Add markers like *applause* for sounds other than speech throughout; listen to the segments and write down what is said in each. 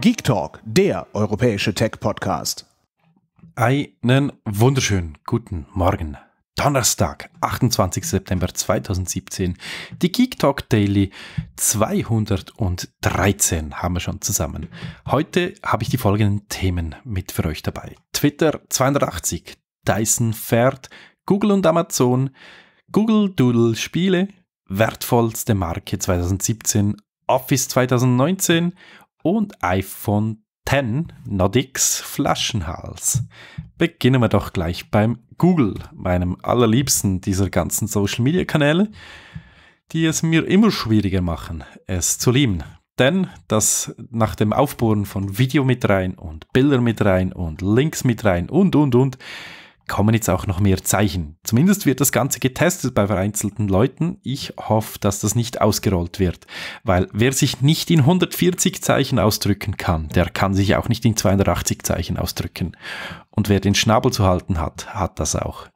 Geek Talk, der europäische Tech-Podcast. Einen wunderschönen guten Morgen. Donnerstag, 28. September 2017. Die Geek Talk Daily 213 haben wir schon zusammen. Heute habe ich die folgenden Themen mit für euch dabei. Twitter 280, Dyson fährt, Google und Amazon, Google Doodle Spiele, wertvollste Marke 2017, Office 2019 und iPhone 10 Nodix Flaschenhals. Beginnen wir doch gleich beim Google, meinem allerliebsten dieser ganzen Social Media Kanäle, die es mir immer schwieriger machen, es zu lieben. Denn das nach dem Aufbohren von Video mit rein und Bilder mit rein und Links mit rein und und und kommen jetzt auch noch mehr Zeichen. Zumindest wird das Ganze getestet bei vereinzelten Leuten. Ich hoffe, dass das nicht ausgerollt wird, weil wer sich nicht in 140 Zeichen ausdrücken kann, der kann sich auch nicht in 280 Zeichen ausdrücken. Und wer den Schnabel zu halten hat, hat das auch.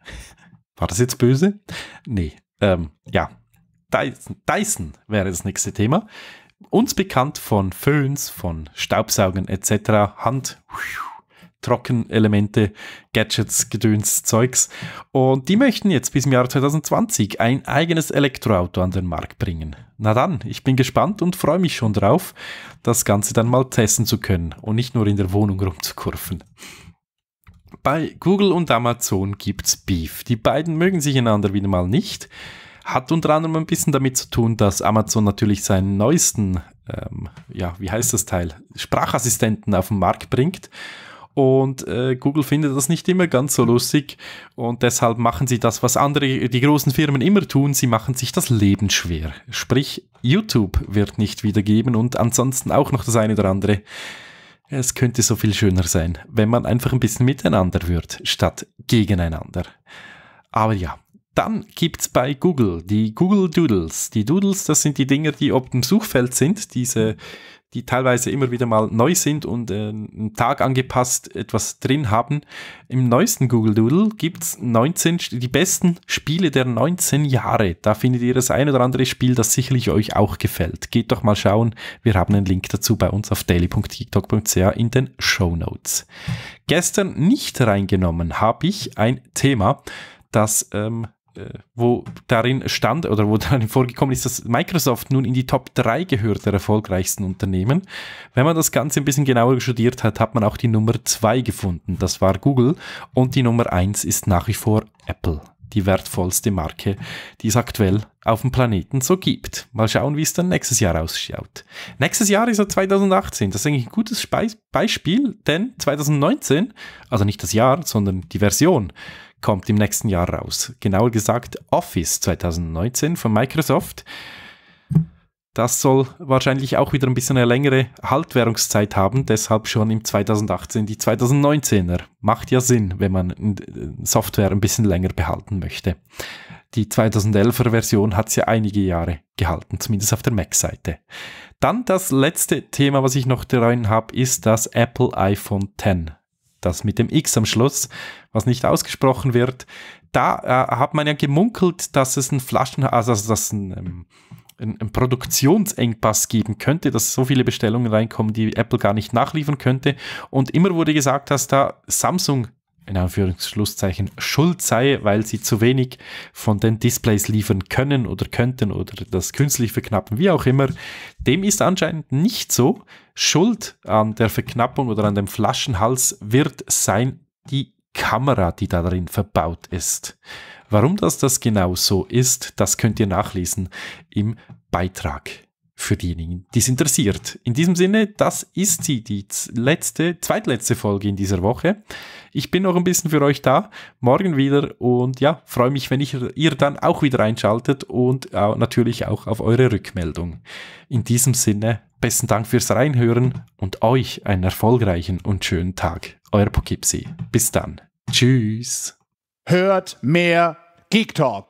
War das jetzt böse? Nee. Ähm, ja. Dyson, Dyson wäre das nächste Thema. Uns bekannt von Föhns, von Staubsaugern etc. Hand. Pfiuh Trockenelemente, Gadgets, Gedöns, Zeugs. Und die möchten jetzt bis im Jahr 2020 ein eigenes Elektroauto an den Markt bringen. Na dann, ich bin gespannt und freue mich schon drauf, das Ganze dann mal testen zu können und nicht nur in der Wohnung rumzukurven. Bei Google und Amazon gibt's Beef. Die beiden mögen sich einander wieder mal nicht. Hat unter anderem ein bisschen damit zu tun, dass Amazon natürlich seinen neuesten, ähm, ja, wie heißt das Teil, Sprachassistenten auf den Markt bringt und äh, Google findet das nicht immer ganz so lustig und deshalb machen sie das, was andere, die großen Firmen immer tun, sie machen sich das Leben schwer. Sprich, YouTube wird nicht wiedergeben und ansonsten auch noch das eine oder andere. Es könnte so viel schöner sein, wenn man einfach ein bisschen miteinander wird, statt gegeneinander. Aber ja, dann gibt es bei Google die Google Doodles. Die Doodles, das sind die Dinger, die ob dem Suchfeld sind, diese, die teilweise immer wieder mal neu sind und äh, einen Tag angepasst etwas drin haben. Im neuesten Google Doodle gibt es die besten Spiele der 19 Jahre. Da findet ihr das ein oder andere Spiel, das sicherlich euch auch gefällt. Geht doch mal schauen. Wir haben einen Link dazu bei uns auf daily.tiktok.ch in den Show Notes. Gestern nicht reingenommen habe ich ein Thema, das ähm, äh, wo darin stand oder wo *laughs* darin vorgekommen ist, dass Microsoft nun in die Top 3 gehört der erfolgreichsten Unternehmen. Wenn man das Ganze ein bisschen genauer studiert hat, hat man auch die Nummer 2 gefunden. Das war Google und die Nummer 1 ist nach wie vor Apple, die wertvollste Marke, die es aktuell auf dem Planeten so gibt. Mal schauen, wie es dann nächstes Jahr ausschaut. Nächstes Jahr ist ja 2018. Das ist eigentlich ein gutes Beispiel, denn 2019, also nicht das Jahr, sondern die Version, kommt im nächsten Jahr raus. Genauer gesagt Office 2019 von Microsoft. Das soll wahrscheinlich auch wieder ein bisschen eine längere Haltwährungszeit haben, deshalb schon im 2018 die 2019er. Macht ja Sinn, wenn man äh, Software ein bisschen länger behalten möchte. Die 2011er Version hat es ja einige Jahre gehalten, zumindest auf der Mac-Seite. Dann das letzte Thema, was ich noch drin habe, ist das Apple iPhone 10 das mit dem X am Schluss, was nicht ausgesprochen wird. Da äh, hat man ja gemunkelt, dass es einen Flaschen, also dass ein, ähm, einen, Produktionsengpass geben könnte, dass so viele Bestellungen reinkommen, die Apple gar nicht nachliefern könnte. Und immer wurde gesagt, dass da Samsung in Anführungszeichen schuld sei, weil sie zu wenig von den Displays liefern können oder könnten oder das künstlich verknappen, wie auch immer. Dem ist anscheinend nicht so. Schuld an der Verknappung oder an dem Flaschenhals wird sein die Kamera, die da drin verbaut ist. Warum das das genau so ist, das könnt ihr nachlesen im Beitrag für diejenigen, die es interessiert. In diesem Sinne, das ist sie, die letzte, zweitletzte Folge in dieser Woche. Ich bin noch ein bisschen für euch da, morgen wieder und ja, freue mich, wenn ich, ihr dann auch wieder einschaltet und äh, natürlich auch auf eure Rückmeldung. In diesem Sinne, besten Dank fürs Reinhören und euch einen erfolgreichen und schönen Tag. Euer Poughkeepsie. Bis dann. Tschüss. Hört mehr Geek Talk.